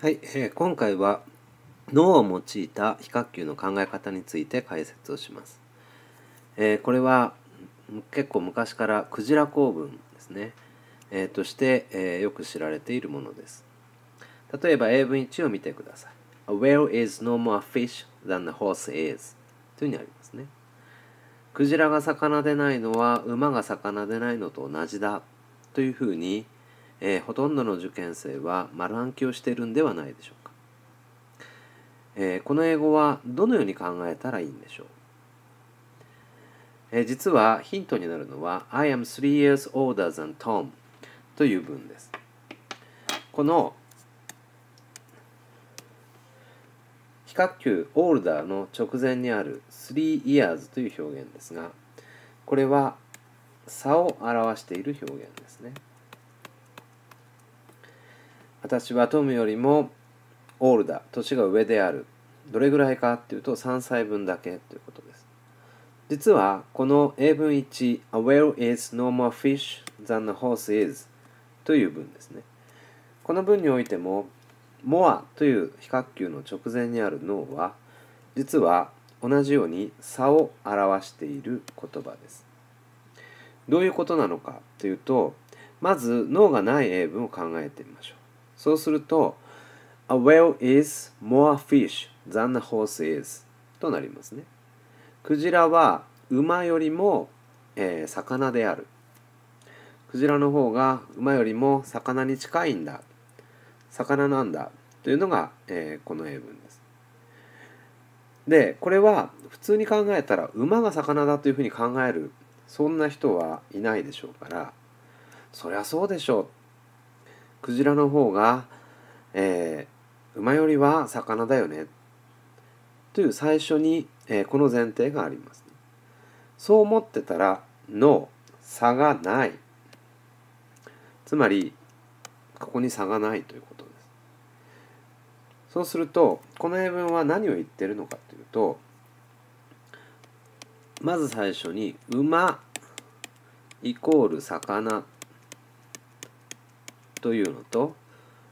はい、えー、今回は脳を用いた比較級の考え方について解説をします。えー、これは結構昔からクジラ構文ですね、えー、として、えー、よく知られているものです。例えば英文1を見てください。A whale is no more fish than the horse is というふうにありますね。クジラが魚でないのは馬が魚でないのと同じだというふうに、えー、ほとんどの受験生は丸暗記をしているんではないでしょうか、えー、この英語はどのように考えたらいいんでしょう、えー、実はヒントになるのは I am three years older than Tom という文ですこの比較級オールダーの直前にある3 years という表現ですがこれは差を表している表現ですね。私はトムよりもオールだ年が上であるどれぐらいかっていうと3歳分だけということです実はこの英文1 A whale is no more fish than a horse is という文ですねこの文においても more という比較級の直前にある脳は実は同じように差を表している言葉ですどういうことなのかというとまず脳がない英文を考えてみましょうそうすると A whale is more fish than a horse is となりますねクジラは馬よりも、えー、魚であるクジラの方が馬よりも魚に近いんだ魚なんだというのが、えー、この英文ですでこれは普通に考えたら馬が魚だというふうに考えるそんな人はいないでしょうからそりゃそうでしょうクジラの方が、えー、馬よりは魚だよねという最初に、えー、この前提があります、ね、そう思ってたらの差がないつまりここに差がないということですそうするとこの英文は何を言ってるのかというとまず最初に馬イコール魚というのと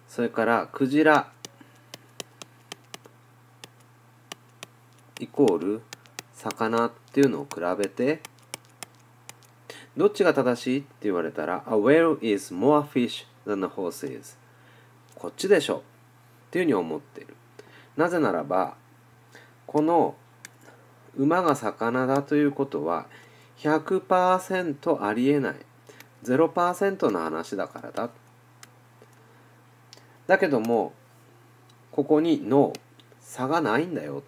それからクジライコール魚っていうのを比べてどっちが正しいって言われたら A whale is more fish than horse s こっちでしょっていうふうに思ってるなぜならばこの馬が魚だということは100%ありえない0%の話だからだだけどもここにの差がないんだよ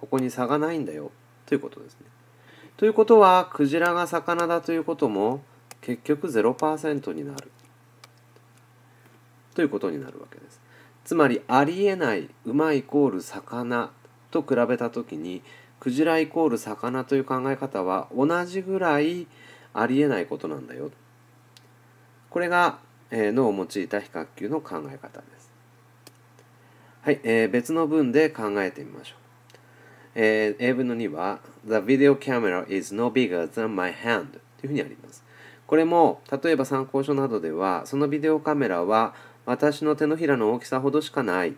ここに差がないんだよということですね。ということはクジラが魚だということも結局0%になるということになるわけです。つまりありえない馬イコール魚と比べた時にクジライコール魚という考え方は同じぐらいありえないことなんだよ。これがのを用いた比較級の考え方です。はい、えー、別の文で考えてみましょう。えー、英文の2は The video camera is no bigger than my hand というふうにあります。これも例えば参考書などではそのビデオカメラは私の手のひらの大きさほどしかない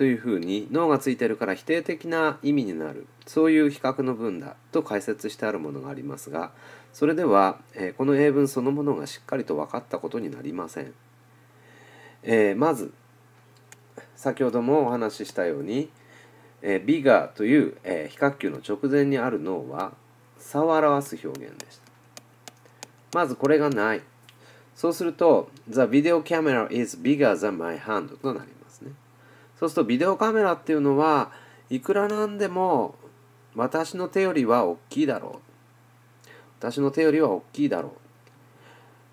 というふうに脳がついてるから否定的な意味になるそういう比較の文だと解説してあるものがありますがそれでは、えこの英文そのものがしっかりと分かったことになりません、えー、まず先ほどもお話ししたように、えー、ビガーという、えー、比較級の直前にある脳は差を表す表現でしたまずこれがないそうすると The video camera is bigger than my hand となりますそうするとビデオカメラっていうのはいくらなんでも私の手よりは大きいだろう私の手よりは大きいだろ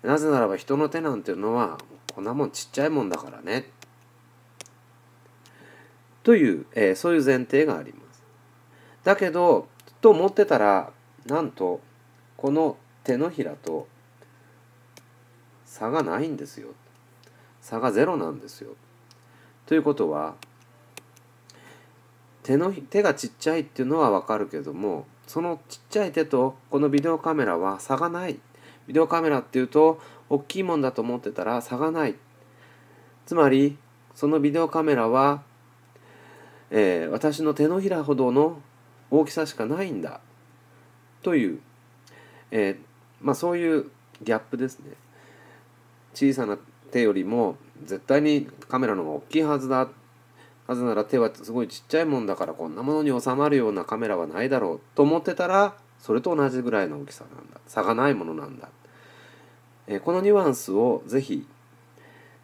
うなぜならば人の手なんていうのはこんなもんちっちゃいもんだからねという、えー、そういう前提がありますだけどと思ってたらなんとこの手のひらと差がないんですよ差がゼロなんですよということは手の手がちっちゃいっていうのはわかるけどもそのちっちゃい手とこのビデオカメラは差がないビデオカメラっていうと大きいもんだと思ってたら差がないつまりそのビデオカメラは、えー、私の手のひらほどの大きさしかないんだという、えー、まあ、そういうギャップですね小さな手よりも絶対にカメラの方が大きいはずだなぜなら手はすごいちっちゃいもんだからこんなものに収まるようなカメラはないだろうと思ってたらそれと同じぐらいの大きさなんだ差がないものなんだ、えー、このニュアンスを是非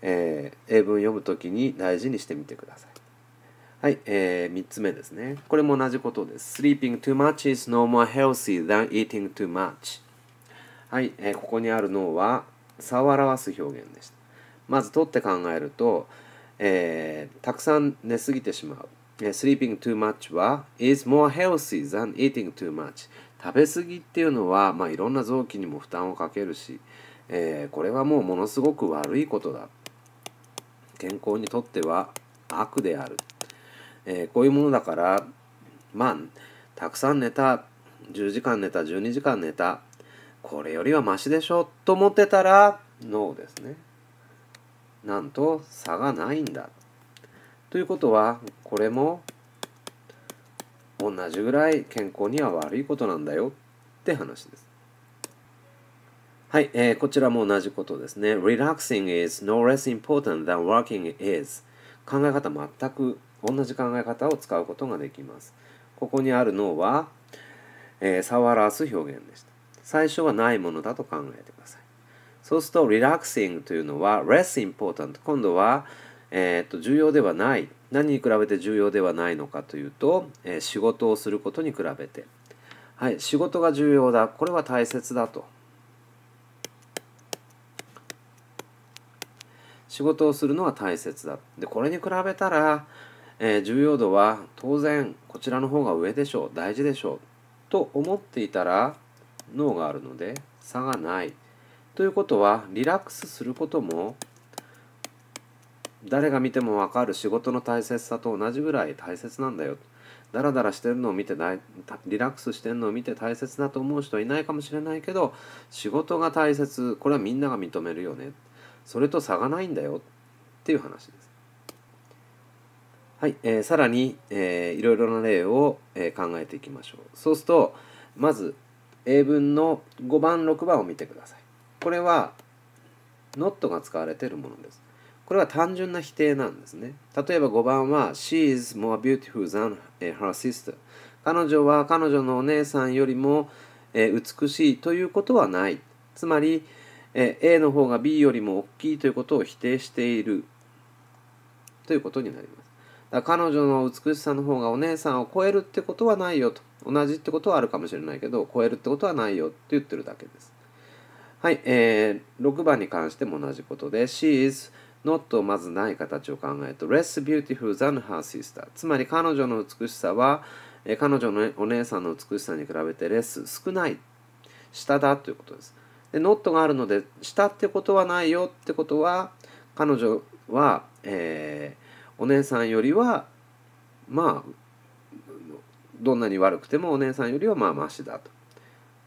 えー、英文読む時に大事にしてみてくださいはい、えー、3つ目ですねこれも同じことです Sleeping too much is no more healthy than eating too much はい、えー、ここにある脳は差を表す表現でしたまず取って考えると、えー、たくさん寝すぎてしまう。sleeping too much は is more healthy than eating too much 食べ過ぎっていうのは、まあ、いろんな臓器にも負担をかけるし、えー、これはもうものすごく悪いことだ健康にとっては悪である、えー、こういうものだからまあたくさん寝た10時間寝た12時間寝たこれよりはマシでしょと思ってたら NO ですねなんと差がないんだ。ということはこれも同じぐらい健康には悪いことなんだよって話です。はい、えー、こちらも同じことですね。Relaxing is no less important than working is 考え方全く同じ考え方を使うことができます。ここにある脳は、えー、差す表現でした。最初はないものだと考えてください。そうすると relaxing というのは less important 今度は、えー、っと重要ではない何に比べて重要ではないのかというと、えー、仕事をすることに比べてはい仕事が重要だこれは大切だと仕事をするのは大切だでこれに比べたら、えー、重要度は当然こちらの方が上でしょう大事でしょうと思っていたら脳があるので差がないということはリラックスすることも誰が見ても分かる仕事の大切さと同じぐらい大切なんだよダラダラしてるのを見てリラックスしてるのを見て大切だと思う人はいないかもしれないけど仕事が大切これはみんなが認めるよねそれと差がないんだよっていう話です。はい、えー、さらに、えー、いろいろな例を、えー、考えていきましょう。そうするとまず英文の5番6番を見てください。これは not が使われているものです。これは単純な否定なんですね。例えば5番は She is more beautiful than her sister 彼女は彼女のお姉さんよりも、え美しいということはない。つまり、え A の方が B よりも大きいということを否定しているということになります。だから彼女の美しさの方がお姉さんを超えるってことはないよと。同じってことはあるかもしれないけど、超えるってことはないよって言ってるだけです。はい、えー、6番に関しても同じことで She is not まずない形を考えると less beautiful than her sister つまり彼女の美しさは、えー、彼女のお姉さんの美しさに比べて less 少ない下だということですで not があるので下ってことはないよってことは彼女は、えー、お姉さんよりはまあどんなに悪くてもお姉さんよりはまあマシだと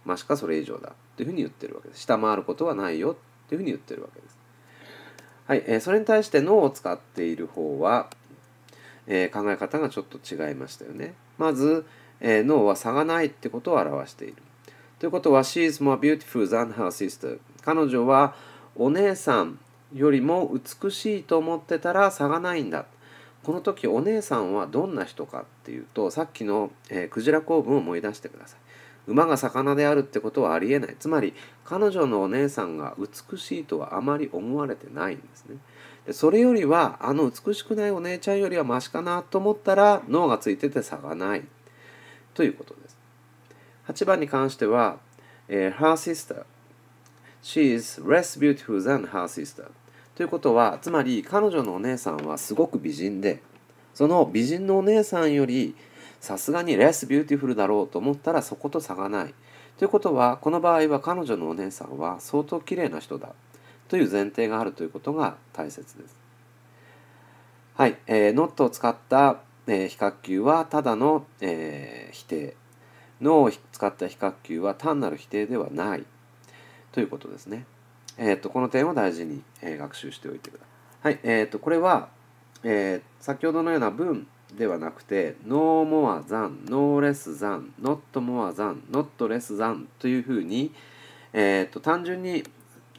ましかそれ以上だというふうに言ってるわけです下回ることはないよというふうに言ってるわけですはい、えー、それに対して脳を使っている方は、えー、考え方がちょっと違いましたよねまず、えー、脳は差がないってことを表しているということは She is more beautiful than her sister 彼女はお姉さんよりも美しいと思ってたら差がないんだこの時お姉さんはどんな人かっていうとさっきの、えー、クジラ構文を思い出してください馬が魚であるってことはありえないつまり彼女のお姉さんが美しいとはあまり思われてないんですねでそれよりはあの美しくないお姉ちゃんよりはマシかなと思ったら脳がついてて差がないということです8番に関しては、えー、her sister she is less beautiful than her sister ということはつまり彼女のお姉さんはすごく美人でその美人のお姉さんよりさすがにレスビューティフルだろうと思ったらそこと差がない。ということは、この場合は彼女のお姉さんは相当綺麗な人だという前提があるということが大切です。はい、えー、ノットを使った、えー、比較級はただの、えー、否定。脳を使った比較級は単なる否定ではないということですね。えーと、この点を大事に、えー、学習しておいてください。はいえーと、とこれは、えー、先ほどのような文ではなくてノーモアザン」「ノーレスザン」「ノットモアザン」「ノットレスザン」というふうに、えーと、単純に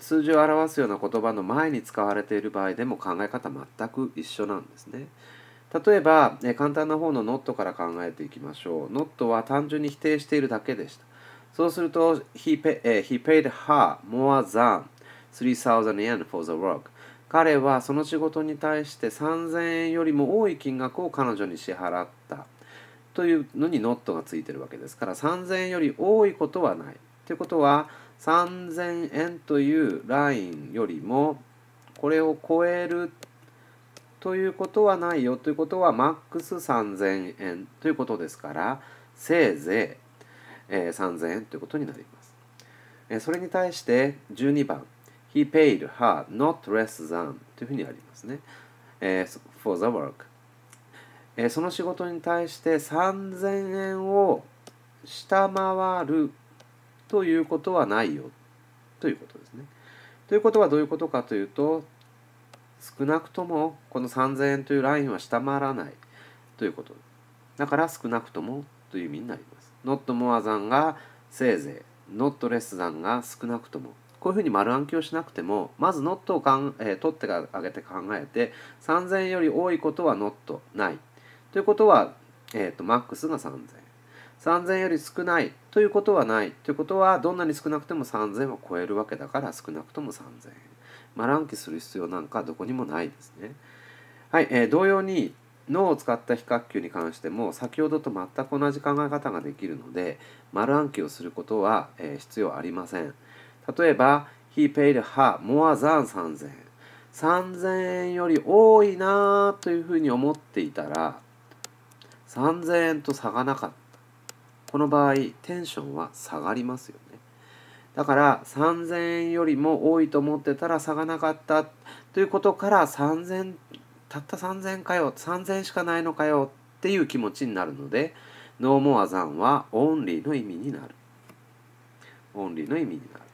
数字を表すような言葉の前に使われている場合でも考え方全く一緒なんですね。例えば、えー、簡単な方のノット」から考えていきましょう。ノット」は単純に否定しているだけでした。そうすると、he, pay, えー、he paid her more than 3,000 yen for the work. 彼はその仕事に対して3000円よりも多い金額を彼女に支払ったというのにノットがついてるわけですから3000円より多いことはないということは3000円というラインよりもこれを超えるということはないよということはマックス3000円ということですからせいぜい、えー、3000円ということになります。えー、それに対して12番 He paid her not less than というふうにありますね。え for the work、えその仕事に対して3000円を下回るということはないよということですね。ということはどういうことかというと少なくともこの3000円というラインは下回らないということだから少なくともという意味になります。not more than がせいぜい not less than が少なくともこういうふうに丸暗記をしなくてもまずノットをかん、えー、取ってあげて考えて3000より多いことはノットないということは、えーと、マックスが3000円3000より少ないということはないということはどんなに少なくても3000を超えるわけだから少なくとも3000円丸暗記する必要なんかどこにもないですねはい、えー、同様に脳を使った比較級に関しても先ほどと全く同じ考え方ができるので丸暗記をすることは、えー、必要ありません。例えば、He paid her more than 3000円。3000円より多いなというふうに思っていたら、3000円と差がなかった。この場合、テンションは下がりますよね。だから3000円よりも多いと思ってたら差がなかったということから3000たった3000円かよ3000円しかないのかよっていう気持ちになるので No more than は only の意味になる only の意味になる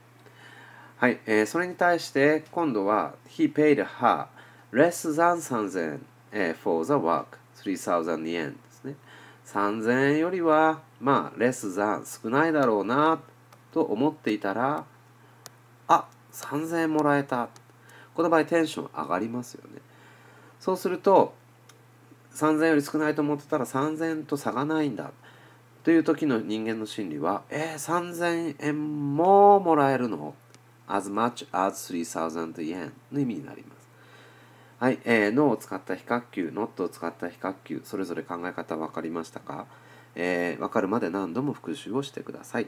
はい、えー、それに対して今度は He paid her less than 3000、ー、for the work 3000 yen ですね3000円よりはまあ less than 少ないだろうなと思っていたらあ3000円もらえたこの場合テンション上がりますよねそうすると3000円より少ないと思ってたら3000円と差がないんだという時の人間の心理はえー、3000円ももらえるの as much as 3000 yen の意味になります。はい、えー、のを使った比較級、not を使った比較級、それぞれ考え方分かりましたか、えー、分かるまで何度も復習をしてください。